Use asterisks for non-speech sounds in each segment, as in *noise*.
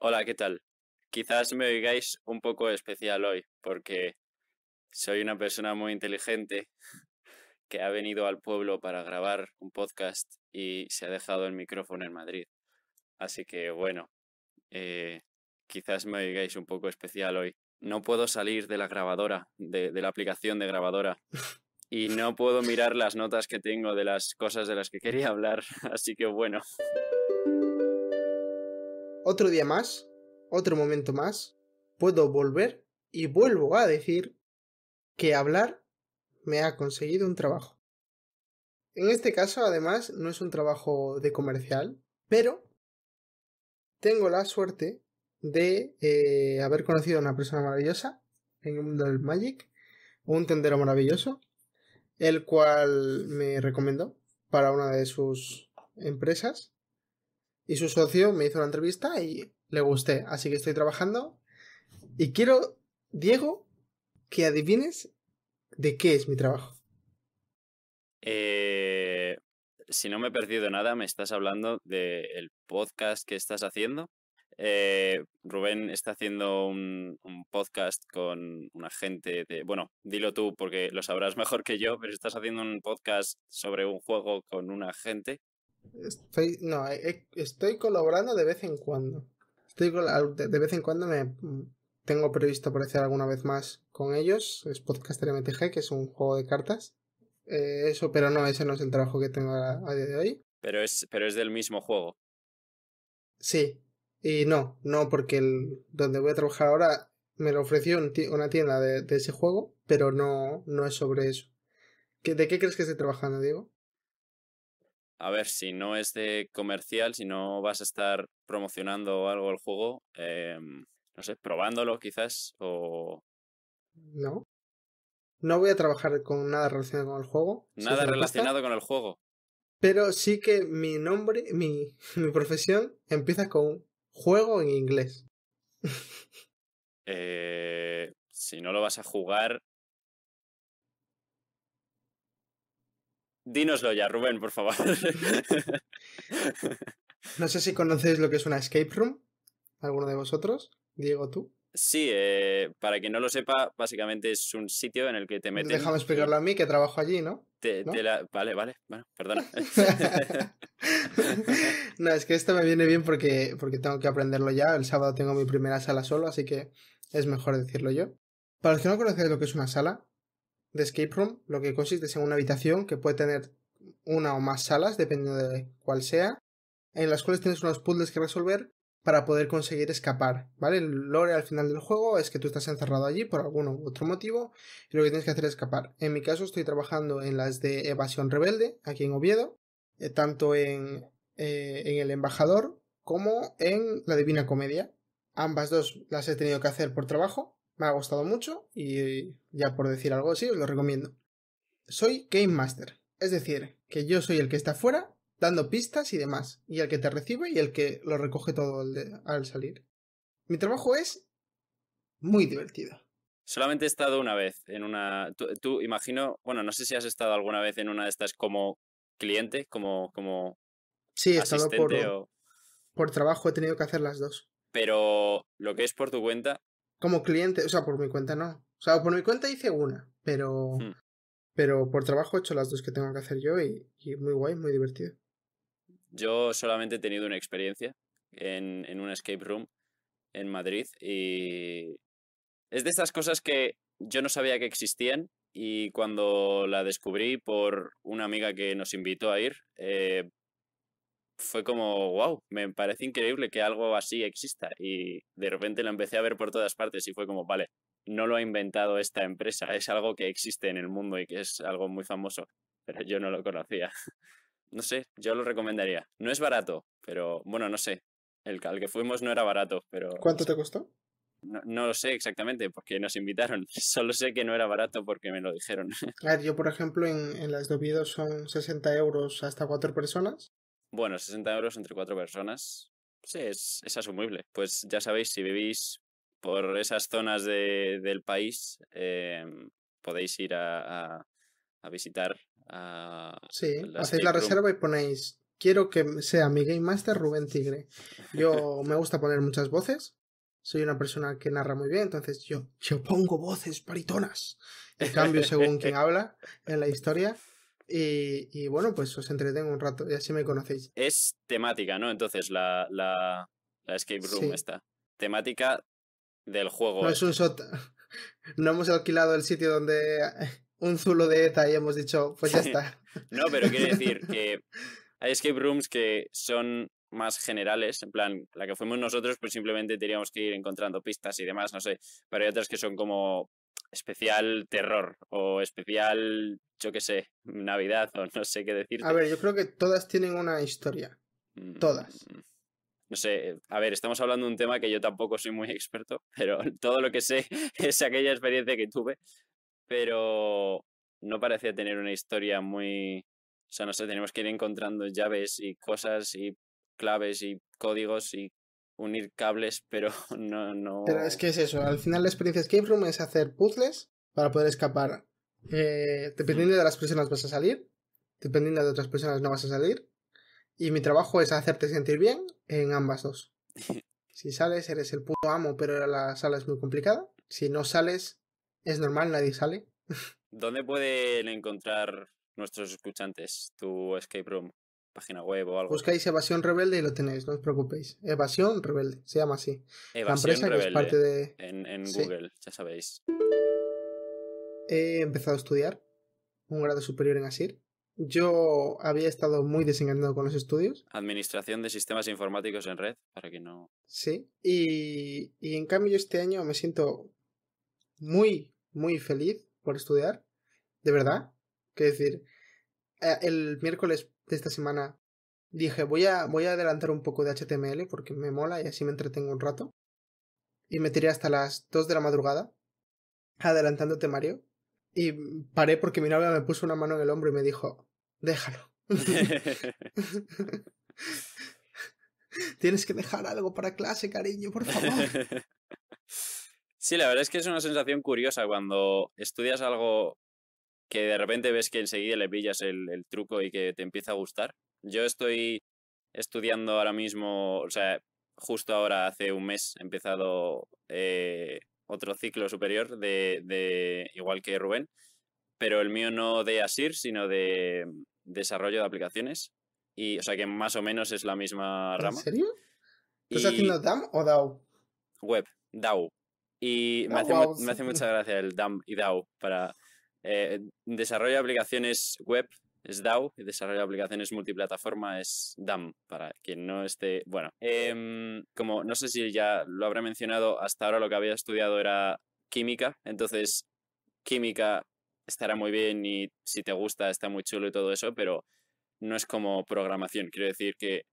Hola, ¿qué tal? Quizás me oigáis un poco especial hoy, porque soy una persona muy inteligente *laughs* que ha venido al pueblo para grabar un podcast y se ha dejado el micrófono en Madrid. Así que bueno, eh, quizás me oigáis un poco especial hoy. No puedo salir de la grabadora, de la aplicación de grabadora. Y no puedo mirar las notas que tengo de las cosas de las que quería hablar. *laughs* Así que bueno otro día más, otro momento más, puedo volver y vuelvo a decir que hablar me ha conseguido un trabajo. En este caso, además, no es un trabajo de comercial, pero tengo la suerte de eh, haber conocido a una persona maravillosa en el mundo del Magic, un tendero maravilloso, el cual me recomendó para una de sus empresas y su socio me hizo una entrevista y le gusté. Así que estoy trabajando y quiero, Diego, que adivines de qué es mi trabajo. Eh, si no me he perdido nada, me estás hablando del podcast que estás haciendo. Eh, Rubén está haciendo un, un, podcast con una gente de. Bueno, dilo tú porque lo sabrás *laughs* mejor que yo, pero estás haciendo un podcast sobre un juego con una gente Estoy, no, eh, eh, estoy colaborando de vez en cuando. Estoy, de vez en cuando me mm, tengo previsto aparecer alguna vez más con ellos. Es Podcaster MTG, que es un juego de cartas. Eh, eso, pero no, ese no es el trabajo que tengo a, día de hoy. Pero es, pero es del mismo juego. Sí, y no, no, porque donde voy a trabajar ahora me lo ofreció una tienda de, ese juego, pero no, no es sobre eso. ¿De qué crees que estoy trabajando, Diego? a ver, si no es de comercial, si no vas a estar promocionando algo el juego, em, no sé, probándolo quizás o... No. No voy a trabajar con nada relacionado con el juego. Nada relacionado con el juego. Pero sí que mi nombre, mi, *laughs* profesión empieza con juego en inglés. *laughs* Eh, si no lo vas a jugar, Dínoslo ya, Rubén, por favor. *laughs* no sé si conocéis lo que es una escape room, alguno de vosotros. Diego, tú. Sí, eh, para quien no lo sepa, básicamente es un sitio en el que te metes. Déjame explicarlo a mí, que trabajo allí, ¿no? Vale, vale, bueno, perdona. *laughs* no, es que esto me viene bien porque, porque tengo que aprenderlo ya. El sábado tengo mi primera sala solo, así que es mejor decirlo yo. Para los que no conocéis lo que es una sala, de escape room lo que consiste en una habitación que puede tener una o más salas, dependiendo de cuál sea, en las cuales tienes unos puzzles que resolver para poder conseguir escapar, ¿vale? El lore al final del juego es que tú estás encerrado allí por algún otro motivo y lo que tienes que hacer es escapar. En mi caso estoy trabajando en las de Evasión Rebelde, aquí en Oviedo, eh, tanto eh, en El Embajador como en La Divina Comedia. Ambas dos las he tenido que hacer por trabajo, me ha gustado mucho y ya por decir algo así os lo recomiendo. Soy Game Master, es decir, que yo soy el que está afuera dando pistas y demás, y el que te recibe y el que lo recoge todo al, salir. Mi trabajo es muy divertido. Solamente he estado una vez en una. Tú, imagino, bueno, no sé si has estado alguna vez en una de estas como cliente, como. como sí, he estado por trabajo, he tenido que hacer las dos. Pero lo que es por tu cuenta, como cliente, o sea, por mi cuenta no. O sea, por mi cuenta hice una, pero. Hmm. Pero por trabajo he hecho las dos que tengo que hacer yo y, muy guay, muy divertido. Yo solamente he tenido una experiencia en, en una escape room en Madrid y. Es de esas cosas que yo no sabía que existían y cuando la descubrí por una amiga que nos invitó a ir, eh, fue como, wow, me parece increíble que algo así exista. Y de repente lo empecé a ver por todas partes y fue como, vale, no lo ha inventado esta empresa, es algo que existe en el mundo y que es algo muy famoso, pero yo no lo conocía. *laughs* No sé, yo lo recomendaría. No es barato, pero bueno, no sé. El que fuimos no era barato, pero... ¿Cuánto te costó? No, lo sé exactamente porque nos invitaron. *laughs* Solo sé que no era barato porque me lo dijeron. Claro, yo por ejemplo en, en las de Oviedo son 60 euros hasta cuatro personas bueno, 60 euros entre cuatro personas. Sí, pues es, es asumible. Pues ya sabéis, si vivís por esas zonas de, del país, em, podéis ir a, visitar. A, sí, hacéis la reserva y ponéis. Quiero que sea mi Game Master Rubén Tigre. Yo me gusta poner muchas voces. Soy una persona que narra muy bien, entonces yo, yo pongo voces paritonas. En cambio, según quien *laughs* habla en la historia. Y, bueno, pues os entretengo un rato, ya así me conocéis. Es temática, ¿no? Entonces, la, la, la escape room está. Temática del juego. No es un este. *laughs* No hemos alquilado el sitio donde *laughs* un zulo de ETA y hemos dicho, pues ya está. *laughs* no, pero quiere decir que hay escape rooms que son más generales, en plan, la que fuimos nosotros, pues simplemente teníamos que ir encontrando pistas y demás, no sé, pero hay otras que son como especial terror o especial, yo qué sé, Navidad o no sé qué decir. A ver, yo creo que todas tienen una historia. Mm, todas. Mm. No sé, a ver, estamos hablando de un tema que yo tampoco soy muy *laughs* experto, pero todo lo que sé *laughs* es aquella experiencia que tuve, pero no parecía tener una historia muy... O sea, no sé, tenemos que ir encontrando llaves y cosas y claves y códigos y unir cables, *laughs* pero no, no. Pero es que es eso. Al final, la experiencia Escape Room es hacer puzzles para poder escapar. Eh, dependiendo de las personas vas a salir, dependiendo de otras personas no vas a salir. Y mi trabajo es hacerte sentir bien en ambas dos. *laughs* Si sales, eres el puto amo, pero la sala es muy complicada. Si no sales, es normal, nadie sale. *laughs* ¿Dónde pueden encontrar nuestros escuchantes tu escape room? página web o algo. Buscáis Evasión Rebelde y lo tenéis, no os preocupéis. Evasión Rebelde, se llama así. Evasión la empresa es parte de... En, Google, ya sabéis. He empezado a estudiar un grado superior en ASIR. Yo había estado muy desengañado con los estudios. Administración de sistemas informáticos en red, para que no. Sí, y, y en cambio este año me siento muy, muy feliz por estudiar. De verdad. Quiero decir, eh, el miércoles esta semana dije, voy a, voy a adelantar un poco de HTML porque me mola y así me entretengo un rato. Y me tiré hasta las 2 de la madrugada adelantándote, Mario. Y paré porque mi novia me puso una mano en el hombro y me dijo, déjalo. *laughs* *laughs* Tienes que dejar algo para clase, cariño, por favor. *laughs* Sí, la verdad es que es una sensación curiosa cuando estudias algo que de repente ves que enseguida le pillas el, truco y que te empieza a gustar. Yo estoy estudiando ahora mismo, o sea, justo ahora hace un mes he empezado eh, otro ciclo superior de, igual que Rubén, pero el mío no de ASIR, sino de mm, desarrollo de aplicaciones. Y, o sea que más o menos es la misma rama. ¿En serio? ¿Estás haciendo DAM o DAO? Web, DAO. Y me, ah, hace me, hace, mucha gracia el DAM y DAO para... Eh, desarrollo de aplicaciones web es DAO desarrollo de aplicaciones multiplataforma es DAM, para quien no esté. Bueno, em, como no sé si ya lo habrá mencionado, hasta ahora lo que había estudiado era química, entonces química estará muy bien y si te gusta está muy chulo y todo eso, pero no es como programación. Quiero decir que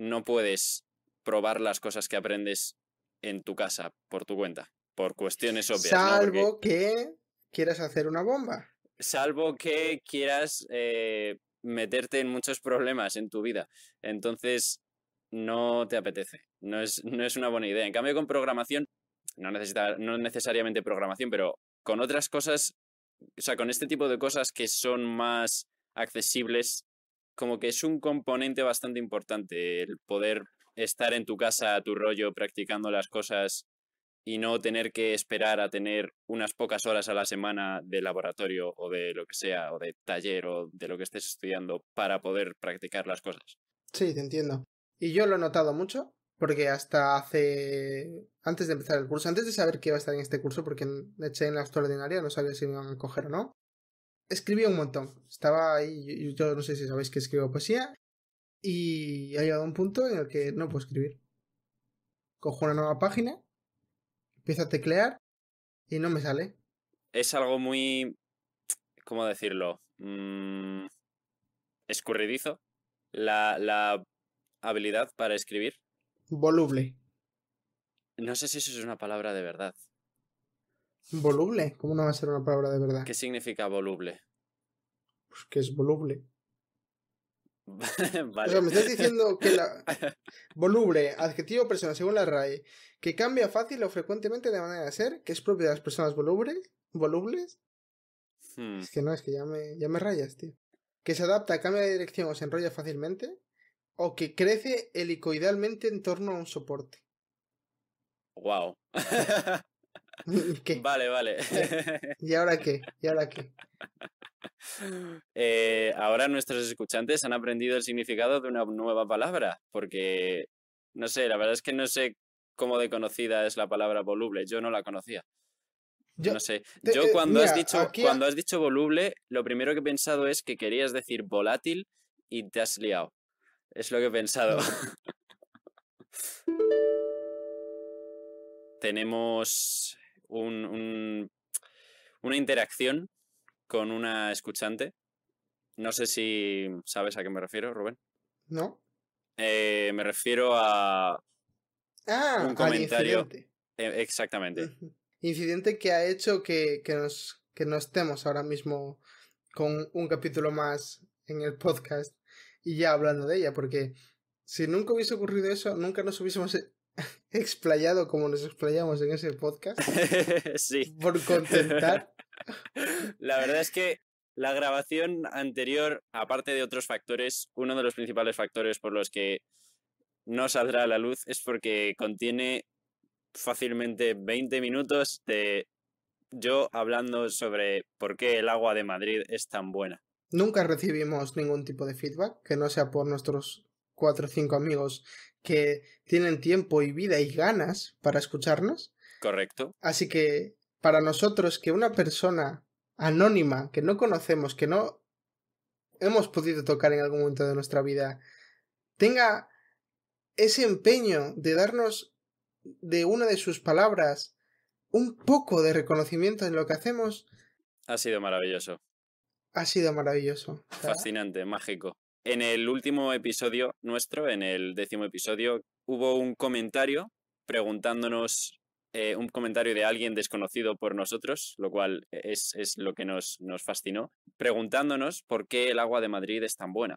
no puedes probar las cosas que aprendes en tu casa por tu cuenta, por cuestiones obvias. Salvo que quieras hacer una bomba. Salvo que quieras eh, meterte en muchos problemas en tu vida. Entonces, no te apetece. No es, no es una buena idea. En cambio, con programación, no, necesita, no necesariamente programación, pero con otras cosas, o sea, con este tipo de cosas que son más accesibles, como que es un componente bastante importante el poder estar en tu casa a tu rollo practicando las cosas y no tener que esperar a tener unas pocas horas a la semana de laboratorio o de lo que sea, o de taller o de lo que estés estudiando para poder practicar las cosas. Sí, te entiendo. Y yo lo he notado mucho porque hasta hace... antes de empezar el curso, antes de saber que iba a estar en este curso, porque eché en la extraordinaria, no sabía si me iban a coger o no, escribí un montón. Estaba ahí, yo, yo no sé si sabéis que escribo poesía, y ha llegado un punto en el que no puedo escribir. Cojo una nueva página empiezo a teclear y no me sale. Es algo muy. ¿Cómo decirlo? Mm, escurridizo. La, la habilidad para escribir. Voluble. No sé si eso es una palabra de verdad. ¿Voluble? ¿Cómo no va a ser una palabra de verdad? ¿Qué significa voluble? Pues que es voluble. *laughs* me estás diciendo que la. *laughs* Voluble, adjetivo persona según la RAE, que cambia fácil o frecuentemente de manera de ser, que es propia de las personas volubles. volubles. Hmm. Es que no, es que ya me, ya me rayas, tío. Que se adapta, cambia de dirección o se enrolla fácilmente, o que crece helicoidalmente en torno a un soporte. Wow. *laughs* *laughs* Vale, vale. *laughs* ¿Y ahora qué? ¿Y ahora qué? *laughs* Eh, ahora nuestros escuchantes han aprendido el significado de una nueva palabra, porque, no sé, la verdad es que no sé cómo de conocida es la palabra voluble, yo no la conocía. Yo, no sé. yo eh, cuando, has dicho, cuando has dicho voluble, lo primero que he pensado es que querías decir volátil y te has liado. Es lo que he pensado. Tenemos un, una interacción con una escuchante. No sé si sabes a qué me refiero, Rubén. No. Eh, me refiero a ah, un comentario. E, exactamente. Incidente que ha hecho que, nos, que no estemos ahora mismo con un capítulo más en el podcast y ya hablando de ella, porque si nunca hubiese ocurrido eso, nunca nos hubiésemos explayado como nos explayamos en ese podcast. *laughs* sí. Por contentar. *laughs* La verdad es que la grabación anterior, aparte de otros factores, uno de los principales factores por los que no saldrá a la luz es porque contiene fácilmente 20 minutos de yo hablando sobre por qué el agua de Madrid es tan buena. Nunca recibimos ningún tipo de feedback que no sea por nuestros cuatro o cinco amigos que tienen tiempo y vida y ganas para escucharnos. Correcto. Así que para nosotros que una persona anónima que no conocemos, que no hemos podido tocar en algún momento de nuestra vida, tenga ese empeño de darnos de una de sus palabras un poco de reconocimiento en lo que hacemos. Ha sido maravilloso. Ha sido maravilloso. Fascinante, mágico en el último episodio nuestro, en el décimo episodio, hubo un comentario preguntándonos eh, un comentario de alguien desconocido por nosotros, lo cual es, lo que nos, nos, fascinó, preguntándonos por qué el agua de Madrid es tan buena.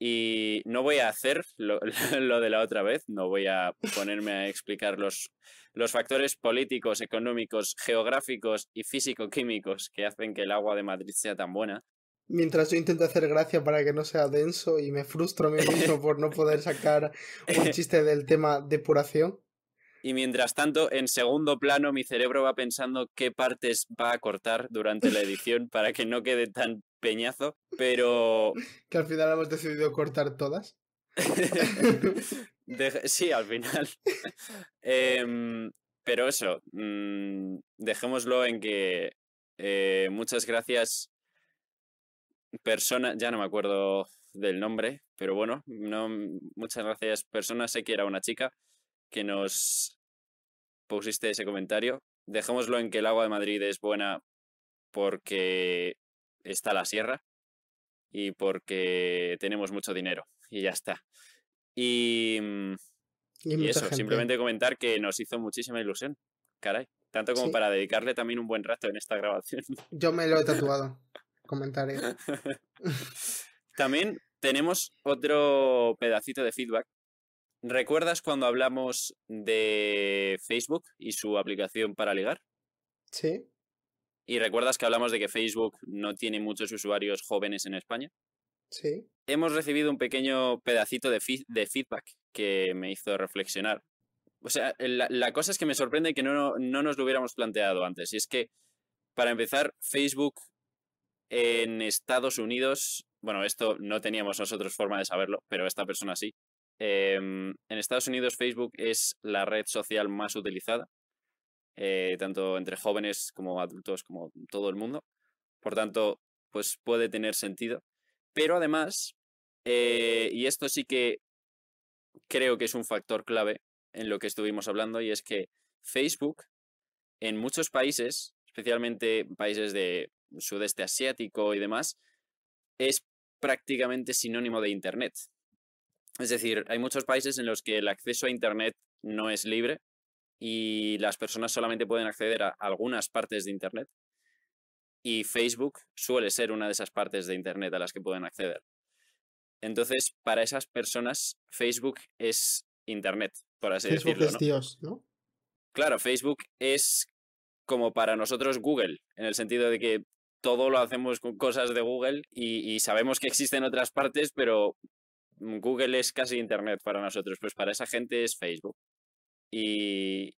Y no voy a hacer *laughs* lo, de la otra vez, no voy a ponerme a explicar los, los factores políticos, económicos, geográficos y físico-químicos que hacen que el agua de Madrid sea tan buena, Mientras yo intento hacer gracia para que no sea denso y me frustro a mí mismo por no poder sacar un *laughs* chiste del tema depuración. Y mientras tanto, en segundo plano, mi cerebro va pensando qué partes va a cortar durante la edición *laughs* para que no quede tan peñazo, pero... Que al final hemos decidido cortar todas. *laughs* Sí, al final. Em, pero eso, mm, dejémoslo en que eh, muchas gracias persona, ya no me acuerdo del nombre, pero bueno, no, muchas gracias persona, sé que era una chica que nos pusiste ese comentario. Dejémoslo en que el agua de Madrid es buena porque está la sierra y porque tenemos mucho dinero y ya está. Y, mm, eso, simplemente comentar que nos hizo muchísima ilusión, caray. Tanto como para dedicarle también un buen rato en esta grabación. Yo me lo he tatuado. *laughs* comentario *laughs* También tenemos otro pedacito de feedback. ¿Recuerdas cuando hablamos de Facebook y su aplicación para ligar? Sí. ¿Y recuerdas que hablamos de que Facebook no tiene muchos usuarios jóvenes en España? Sí. Hemos recibido un pequeño pedacito de, feedback que me hizo reflexionar. O sea, la, cosa es que me sorprende que no, no, nos lo hubiéramos planteado antes. Y es que, para empezar, Facebook en Estados Unidos, bueno, esto no teníamos nosotros forma de saberlo, pero esta persona sí. Em, en Estados Unidos Facebook es la red social más utilizada, eh, tanto entre jóvenes como adultos, como todo el mundo. Por tanto, pues puede tener sentido. Pero además, eh, y esto sí que creo que es un factor clave en lo que estuvimos hablando, y es que Facebook en muchos países, especialmente países de sudeste asiático y demás, es prácticamente sinónimo de Internet. Es decir, hay muchos países en los que el acceso a Internet no es libre y las personas solamente pueden acceder a algunas partes de Internet. Y Facebook suele ser una de esas partes de Internet a las que pueden acceder. Entonces, para esas personas, Facebook es Internet, por así decirlo. Facebook ¿no? Claro, Facebook es como para nosotros Google, en el sentido de que todo lo hacemos con cosas de Google y, sabemos que existen otras partes, pero Google es casi Internet para nosotros, pues para esa gente es Facebook. Y,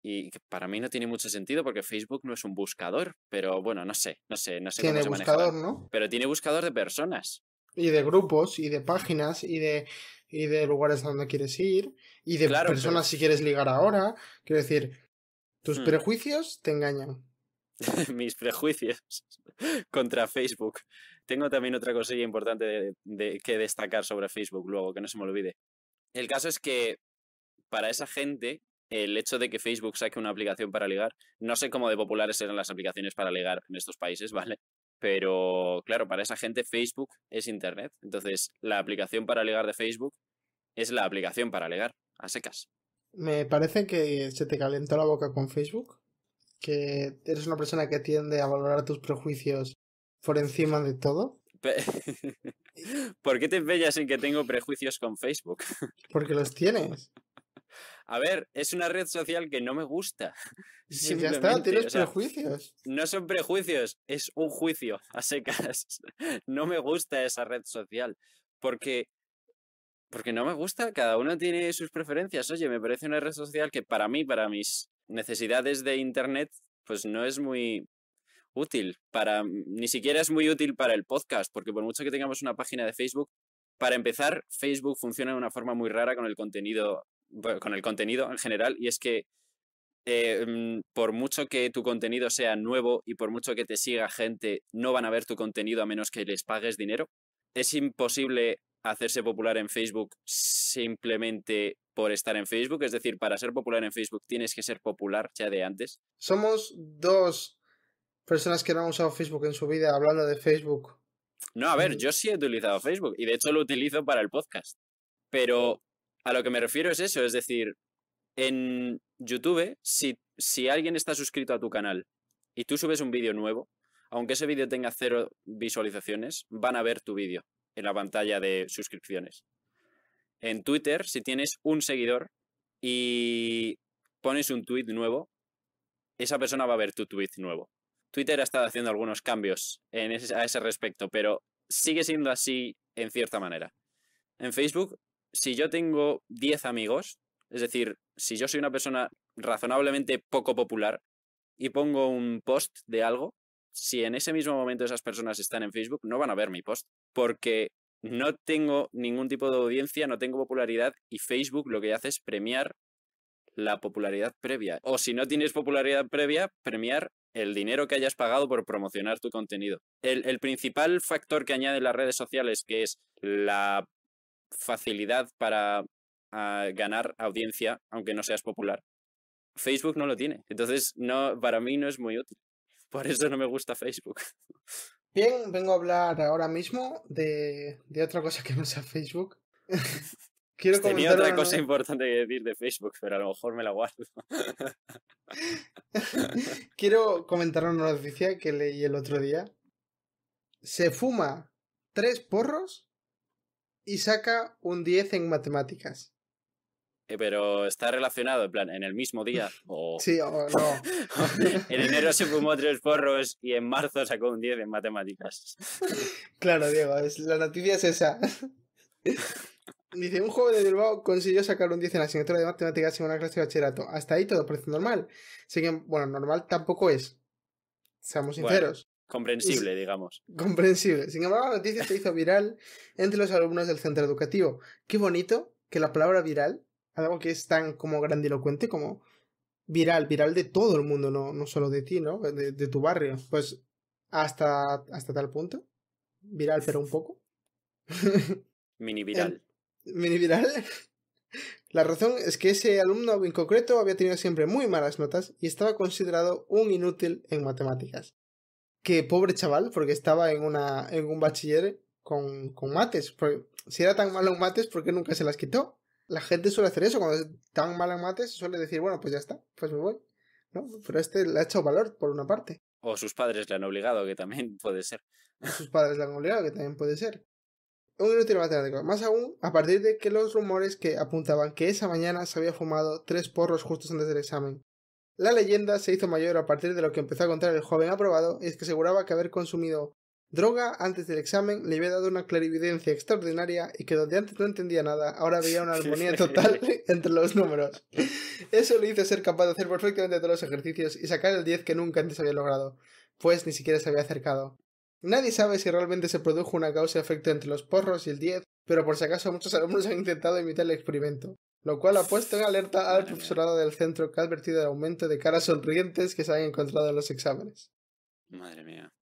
para mí no tiene mucho sentido porque Facebook no es un buscador, pero bueno, no sé, no sé, no sé. Tiene buscador, ¿no? Pero tiene buscador de personas. Y de grupos, y de páginas, y de, y de lugares a donde quieres ir, y de personas si quieres ligar ahora. Quiero decir, tus hmm. prejuicios te engañan. *laughs* mis prejuicios contra Facebook. Tengo también otra cosilla importante de, que destacar sobre Facebook luego, que no se me olvide. El caso es que para esa gente, el hecho de que Facebook saque una aplicación para ligar, no sé cómo de populares eran las aplicaciones para ligar en estos países, ¿vale? Pero claro, para esa gente Facebook es Internet. Entonces, la aplicación para ligar de Facebook es la aplicación para ligar, a secas. Me parece que se te calentó la boca con Facebook que eres una persona que tiende a valorar tus prejuicios por encima de todo. *laughs* ¿Por qué te empeñas en que tengo prejuicios con Facebook? *laughs* Porque los tienes. A ver, es una red social que no me gusta. Sí, ya está, tienes prejuicios. No son prejuicios, es un juicio a secas. *laughs* No me gusta esa red social porque porque no me gusta, cada uno tiene sus preferencias. Oye, me parece una red social que para mí, para mis necesidades de Internet, pues no es muy útil para, mm, ni siquiera es muy útil para el podcast, porque por mucho que tengamos una página de Facebook, para empezar, Facebook funciona de una forma muy rara con el contenido, con el contenido en general, y es que eh, mm, por mucho que tu contenido sea nuevo y por mucho que te siga gente, no van a ver tu contenido a menos que les pagues dinero. Es imposible hacerse popular en Facebook simplemente por estar en Facebook? Es decir, para ser popular en Facebook tienes que ser popular ya de antes. Somos dos personas que no han usado Facebook en su vida hablando de Facebook. No, a ver, yo sí he utilizado Facebook y de hecho lo utilizo para el podcast. Pero a lo que me refiero es eso, es decir, en YouTube, si, si alguien está suscrito a tu canal y tú subes un vídeo nuevo, aunque ese vídeo tenga cero visualizaciones, van a ver tu vídeo en la pantalla de suscripciones. En Twitter, si tienes un seguidor y pones un tweet nuevo, esa persona va a ver tu tweet nuevo. Twitter ha estado haciendo algunos cambios en a ese respecto, pero sigue siendo así en cierta manera. En Facebook, si yo tengo 10 amigos, es decir, si yo soy una persona razonablemente poco popular y pongo un post de algo, si en ese mismo momento esas personas están en Facebook, no van a ver mi post, porque no tengo ningún tipo de audiencia, no tengo popularidad y Facebook lo que hace es premiar la popularidad previa. O si no tienes popularidad previa, premiar el dinero que hayas pagado por promocionar tu contenido. El, principal factor que añaden las redes sociales, que es la facilidad para ah, ganar audiencia, aunque no seas popular, Facebook no lo tiene. Entonces, no, para mí no es muy útil. Por eso no me gusta Facebook. *laughs* Bien, vengo a hablar ahora mismo de, otra cosa que no sea Facebook. *laughs* Quiero Tenía otra cosa importante que decir de Facebook, pero a lo mejor me la guardo. *laughs* Quiero comentar una noticia que leí el otro día. Se fuma tres porros y saca un 10 en matemáticas. Eh, pero está relacionado, en plan, en el mismo día. *laughs* Sí, o no. *laughs* en enero se fumó tres porros y en marzo sacó un 10 en matemáticas. claro, Diego, la noticia es esa. *laughs* Dice, un joven de Bilbao consiguió sacar un 10 en la asignatura de matemáticas en una clase de bachillerato. Hasta ahí todo parece normal. Así em-, bueno, normal tampoco es. Seamos sinceros. comprensible, digamos. Comprensible. Sin embargo, la noticia se hizo viral entre los alumnos del centro educativo. Qué bonito que la palabra viral algo que es tan como grandilocuente como viral, viral de todo el mundo, no, solo de ti, ¿no? De, tu barrio. Pues hasta, hasta tal punto. Viral, pero un poco. *laughs* Mini viral. Mini viral. La razón es que ese alumno en concreto había tenido siempre muy malas notas y estaba considerado un inútil en matemáticas. Que pobre chaval, porque estaba en, una, en un bachiller con, mates. si era tan malo en mates, ¿por qué nunca se las quitó? la gente suele hacer eso, cuando es tan mal en mates suele decir, bueno, pues ya está, pues me voy. ¿no? Pero este le ha hecho valor por una parte. O sus padres le han obligado, que también *laughs* puede ser. Sus padres le han obligado, que también puede ser. Un inútil matemático. Más aún, a partir de que los rumores que apuntaban que esa mañana se había fumado tres porros justo antes del examen. La leyenda se hizo mayor a partir de lo que empezó a contar el joven aprobado, y es que aseguraba que haber consumido Droga, antes del examen, le había dado una clarividencia extraordinaria y que donde antes no entendía nada, ahora había una *laughs* armonía total *laughs* entre los números. Eso le hizo ser capaz de hacer perfectamente todos los ejercicios y sacar el 10 que nunca antes había logrado, pues ni siquiera se había acercado. Nadie sabe si realmente se produjo una causa y efecto entre los porros y el 10, pero por si acaso muchos *laughs* alumnos han intentado imitar el experimento, lo cual ha puesto en alerta al profesorado del centro que ha advertido el aumento de caras sonrientes que se han encontrado en los exámenes. Madre mía.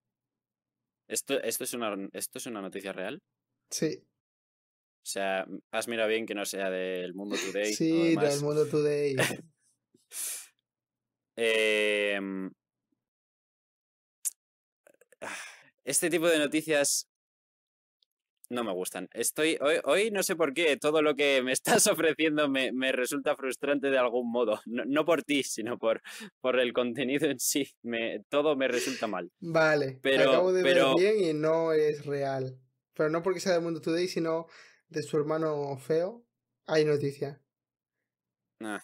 ¿Esto, esto, es una, ¿Esto es una noticia real? Sí. O sea, has mirado bien que no sea del Mundo Today. Sí, del Mundo Today. *laughs* Em, ah, este tipo de noticias no me gustan. Estoy hoy, no sé por qué todo lo que me *laughs* estás ofreciendo me, resulta frustrante de algún modo. No, por ti, sino por, por el contenido en sí. Me, todo me resulta mal. Vale. Pero, acabo de ver bien y no es real. Pero no porque sea del Mundo Today, sino de su hermano feo. Hay noticia. Ah,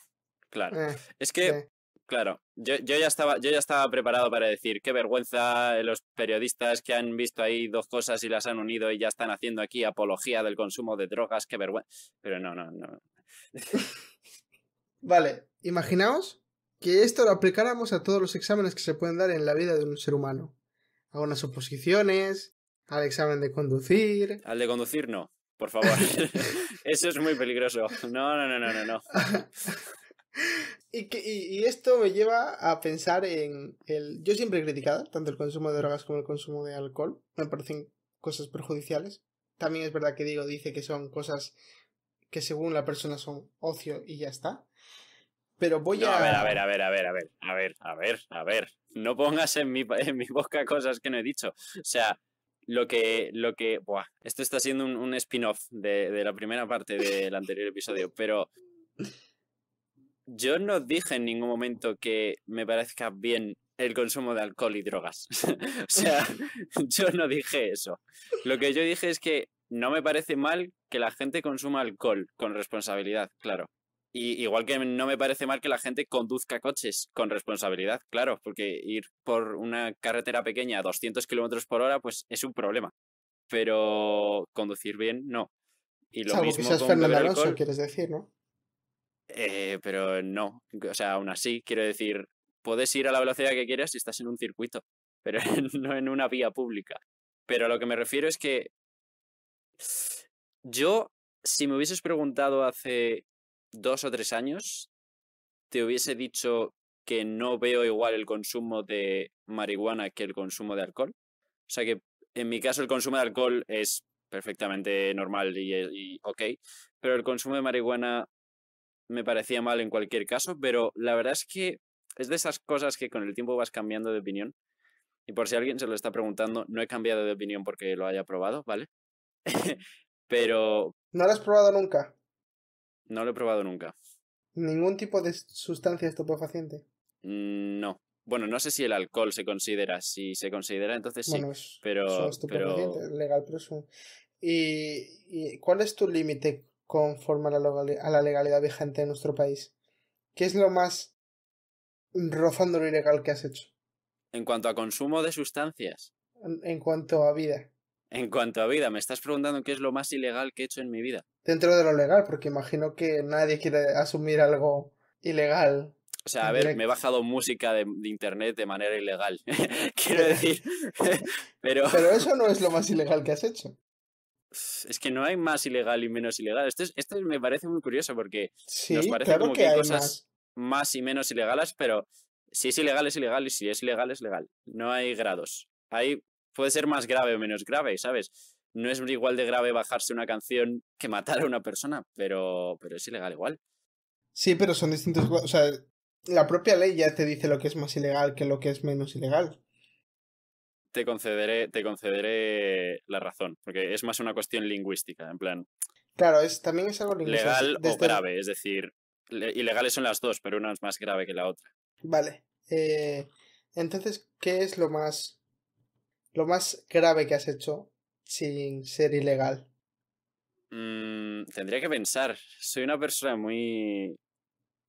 claro. Eh, es que eh. Claro, yo, ya estaba, yo ya estaba preparado para decir, qué vergüenza eh, los periodistas que han visto ahí dos cosas y las han unido y ya están haciendo aquí apología del consumo de drogas, qué vergüenza. Pero no, no, no. vale, imaginaos que esto lo aplicáramos a todos los exámenes que se pueden dar en la vida de un ser humano. A unas oposiciones, al examen de conducir. Al de conducir no, por favor. *laughs* Eso es muy peligroso. No, no, no, no, no. no. *laughs* Y, esto me lleva a pensar en el... Yo siempre he criticado tanto el consumo de drogas como el consumo de alcohol. Me parecen cosas perjudiciales. También es verdad que digo, dice que son cosas que según la persona son ocio y ya está. Pero voy a a... A ver, a ver, a ver, a ver, a ver, a ver, a ver. No pongas en mi, en mi boca cosas que no he dicho. O sea, lo que, lo que, buah, esto está siendo un, spin-off de, de, la primera parte del anterior episodio, pero yo no dije en ningún momento que me parezca bien el consumo de alcohol y drogas. *laughs* o sea, *laughs* yo no dije eso. Lo que yo dije es que no me parece mal que la gente consuma alcohol con responsabilidad, claro. Y igual que no me parece mal que la gente conduzca coches con responsabilidad, claro, porque ir por una carretera pequeña a 200 kilómetros por hora, pues es un problema. Pero conducir bien, no. Y lo quieres decir, ¿no? Eh, pero no, o sea, aún así, quiero decir, puedes ir a la velocidad que quieras si estás en un circuito, pero *laughs* no en una vía pública. Pero a lo que me refiero es que yo, si me hubieses preguntado hace dos o tres años, te hubiese dicho que no veo igual el consumo de marihuana que el consumo de alcohol. O sea que en mi caso el consumo de alcohol es perfectamente normal y, eh, y ok, pero el consumo de marihuana me parecía mal en cualquier caso, pero la verdad es que es de esas cosas que con el tiempo vas cambiando de opinión. Y por si alguien se lo está preguntando, no he cambiado de opinión porque lo haya probado, ¿vale? *laughs* pero... ¿No lo has probado nunca? No lo he probado nunca. ¿Ningún tipo de sustancia estupefaciente? Mm, no. Bueno, no sé si el alcohol se considera. Si se considera, entonces sí. pero, pero... legal, pero ¿Y, ¿Y cuál es tu límite conforme a la legalidad vigente en nuestro país. ¿Qué es lo más rozando lo ilegal que has hecho? En cuanto a consumo de sustancias. En, cuanto a vida. En cuanto a vida, me estás preguntando qué es lo más ilegal que he hecho en mi vida. Dentro de lo legal, porque imagino que nadie quiere asumir algo ilegal. O sea, a ver, me he bajado música de, internet de manera ilegal. *laughs* Quiero *laughs* decir. *laughs* pero eso no es lo más ilegal que has hecho es que no hay más ilegal y menos ilegal. Esto, este me parece muy curioso porque nos parece como que, hay cosas más. y menos ilegales, pero si es ilegal es ilegal y si es ilegal es legal. No hay grados. hay puede ser más grave o menos grave, ¿sabes? No es igual de grave bajarse una canción que matar a una persona, pero, pero es ilegal igual. Sí, pero son distintos. O sea, la propia ley ya te dice lo que es más ilegal que lo que es menos ilegal te concederé, te concederé la razón, porque es más una cuestión lingüística, en plan. Claro, es, también es algo lingüístico. Legal o grave, es decir, ilegales son las dos, pero una es más grave que la otra. Vale. Eh, entonces, ¿qué es lo más, lo más grave que has hecho sin ser ilegal? Mm, tendría que pensar. Soy una persona muy,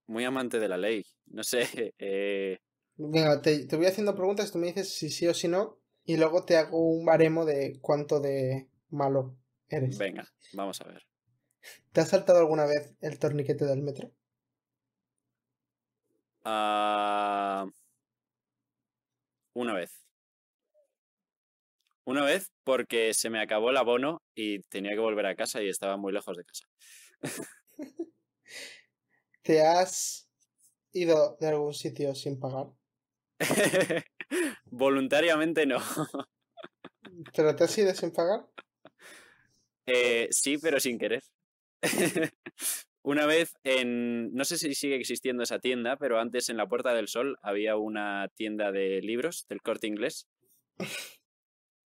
muy amante de la ley. No sé. *laughs* Eh, Venga, te, te, voy haciendo preguntas, tú me dices si sí o si no, y luego te hago un baremo de cuánto de malo eres. Venga, vamos a ver. ¿Te has saltado alguna vez el torniquete del metro? Ah, Una vez. Una vez porque se me acabó el abono y tenía que volver a casa y estaba muy lejos de casa. *laughs* ¿Te has ido de algún sitio sin pagar? *laughs* *laughs* Voluntariamente no. ¿Pero te has sin pagar? sí, pero sin querer. *laughs* una vez en. No sé si sigue existiendo esa tienda, pero antes en la Puerta del Sol había una tienda de libros del corte inglés.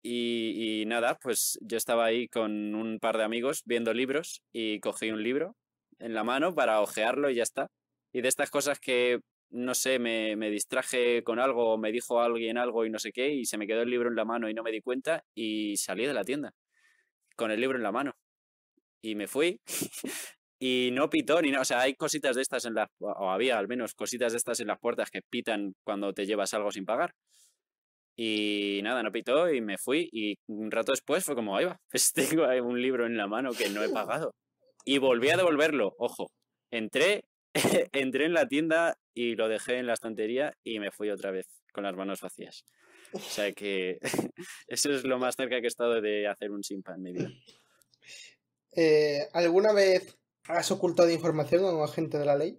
Y, y, nada, pues yo estaba ahí con un par de amigos viendo libros y cogí un libro en la mano para ojearlo y ya está. Y de estas cosas que no sé, me, me distraje con algo, me dijo alguien algo y no sé qué, y se me quedó el libro en la mano y no me di cuenta y salí de la tienda con el libro en la mano. Y me fui *laughs* y no pitó ni nada. O sea, hay cositas de estas en las, o había al menos cositas de estas en las puertas que pitan cuando te llevas algo sin pagar. Y nada, no pitó y me fui. Y un rato después fue como, ahí va, *laughs* pues tengo un libro en la mano que no he pagado. Y volví a devolverlo, ojo. Entré *laughs* entré en la tienda y lo dejé en la estantería y me fui otra vez con las manos vacías. O sea *laughs* que *laughs* eso es lo más cerca que he estado de hacer un simpa en mi vida. Eh, ¿Alguna vez has ocultado información a un agente de la ley?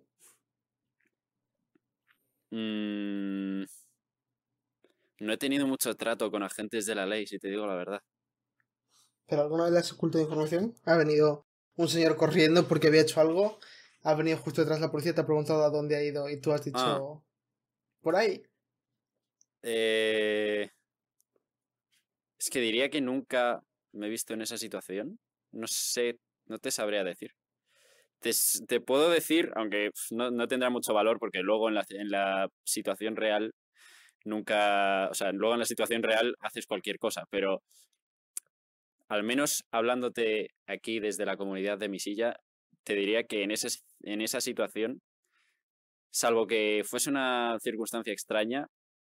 Mm, no he tenido mucho trato con agentes de la ley, si te digo la verdad. ¿Pero alguna vez has ocultado información? ¿Ha venido un señor corriendo porque había hecho algo ha venido justo detrás la policía, te ha preguntado a dónde ha ido y tú has dicho... Ah. Por ahí. Eh, es que diría que nunca me he visto en esa situación. No sé, no te sabría decir. Te, puedo decir, aunque no, tendrá mucho valor, porque luego en la, en la situación real nunca, o sea, luego en la situación real haces cualquier cosa, pero al menos hablándote aquí desde la comunidad de mi silla, te diría que en, ese, en esa situación, salvo que fuese una circunstancia extraña,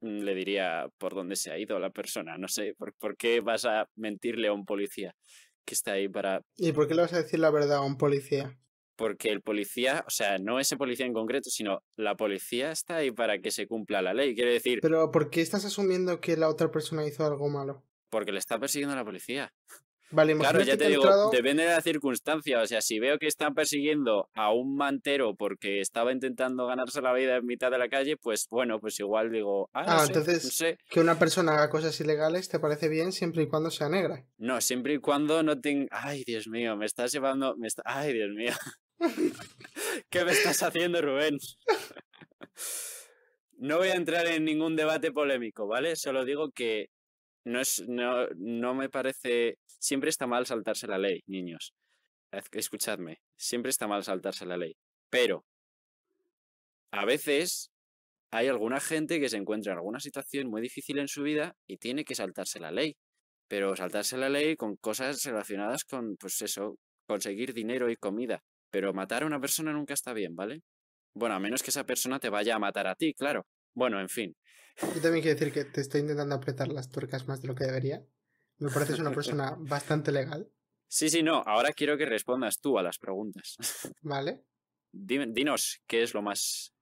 mm, le diría por dónde se ha ido la persona. No sé, ¿por, qué vas a mentirle a un policía que está ahí para... ¿Y por qué le vas a decir la verdad a un policía? Porque el policía, o sea, no ese policía en concreto, sino la policía está ahí para que se cumpla la ley. quiero decir... Pero ¿por qué estás asumiendo que la otra persona hizo algo malo? Porque le está persiguiendo a la policía. Vale, claro, ya te digo, depende de la circunstancia. O sea, si veo que están persiguiendo a un mantero porque estaba intentando ganarse la vida en mitad de la calle, pues bueno, pues igual digo. Ah, ah entonces, que una persona haga cosas ilegales te parece bien siempre y cuando sea negra. No, siempre y cuando no tenga. Ay, Dios mío, me estás llevando. Me está... Ay, Dios mío. *laughs* ¿Qué me estás haciendo, Rubén? *laughs* no voy a entrar en ningún debate polémico, ¿vale? Solo digo que no, es, no, no me parece Siempre está mal saltarse la ley, niños. Escuchadme, siempre está mal saltarse la ley. Pero a veces hay alguna gente que se encuentra en alguna situación muy difícil en su vida y tiene que saltarse la ley. Pero saltarse la ley con cosas relacionadas con, pues eso, conseguir dinero y comida. Pero matar a una persona nunca está bien, ¿vale? Bueno, a menos que esa persona te vaya a matar a ti, claro. Bueno, en fin. Yo también quiero decir que te estoy intentando apretar las tuercas más de lo que debería. Me pareces una persona *laughs* bastante legal. Sí, sí, no. Ahora quiero que respondas tú a las preguntas. *laughs* Vale. dinos, ¿qué es lo más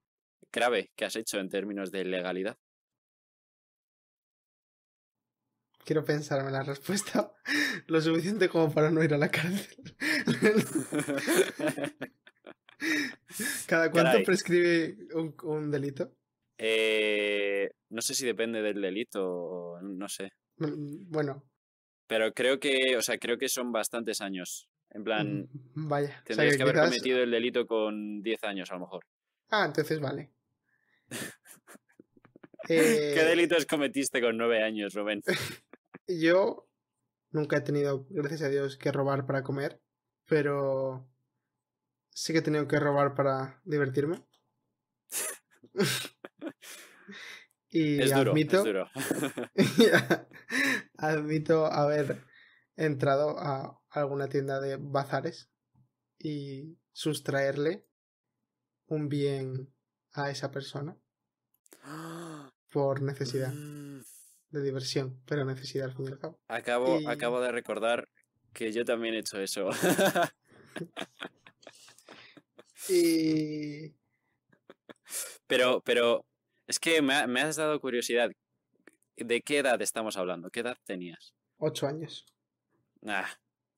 grave que has hecho en términos de legalidad? quiero pensarme la respuesta *laughs* lo suficiente como para no ir a la cárcel. ¿Cada cuánto prescribe un, delito? Eh, no sé si depende del delito, no sé. Mm, bueno, pero creo que, o sea, creo que son bastantes años. En mm, plan, tendrías que, haber cometido el delito con 10 años, a lo mejor. Ah, entonces vale. *laughs* ¿Qué eh, delitos cometiste con 9 años, Rubén? *laughs* Yo nunca he tenido, gracias a Dios, que robar para comer, pero sí que he tenido que robar para divertirme. *laughs* y es duro, es duro admito haber entrado a alguna tienda de bazares y sustraerle un bien a esa persona ¡Ah! por necesidad mm. de diversión, pero necesidad al fin y al cabo. Acabo, acabo de recordar que yo también he hecho eso. *laughs* Pero, pero es que me, me has dado curiosidad. ¿De qué edad estamos hablando? ¿Qué edad tenías? Ocho años. Ah,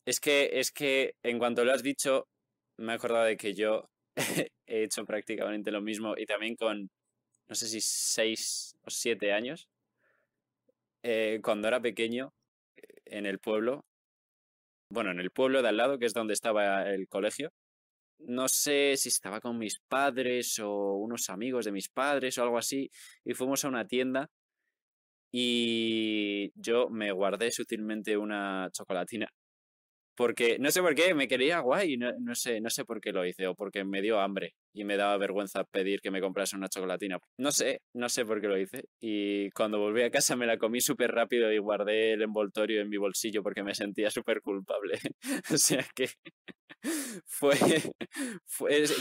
es que, es que en cuanto lo has dicho, me he acordado de que yo *laughs* he hecho prácticamente lo mismo y también con, no sé si seis o siete años, eh, cuando era pequeño, en el pueblo, bueno, en el pueblo de al lado, que es donde estaba el colegio, no sé si estaba con mis padres o unos amigos de mis padres o algo así, y fuimos a una tienda y yo me guardé sutilmente una chocolatina porque no sé por qué, me quería guay no, sé, no sé por qué lo hice o porque me dio hambre y me daba vergüenza pedir que me comprase una chocolatina. No sé, no sé por qué lo hice. Y cuando volví a casa me la comí súper rápido y guardé el envoltorio en mi bolsillo porque me sentía súper culpable. *laughs* o sea que *laughs* fue,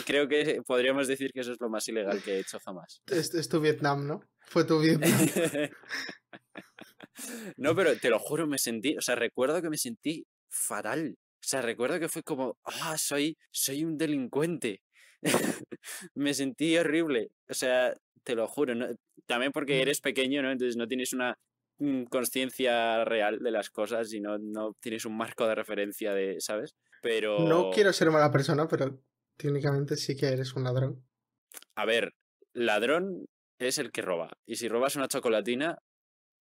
Creo que podríamos decir que eso es lo más ilegal que he hecho jamás. es tu Vietnam, ¿no? Fue tu Vietnam. *laughs* no, pero te lo juro, me sentí. O sea, recuerdo que me sentí fatal. O sea, recuerdo que fue como, ah, soy, soy un delincuente. *laughs* me sentí horrible. O sea, te lo juro. También porque mm. eres pequeño, ¿no? Entonces no tienes una mm, conciencia real de las cosas y no, no tienes un marco de referencia de, ¿sabes? Pero... No quiero ser mala persona, pero técnicamente sí que eres un ladrón. A ver, ladrón es el que roba. Y si robas una chocolatina,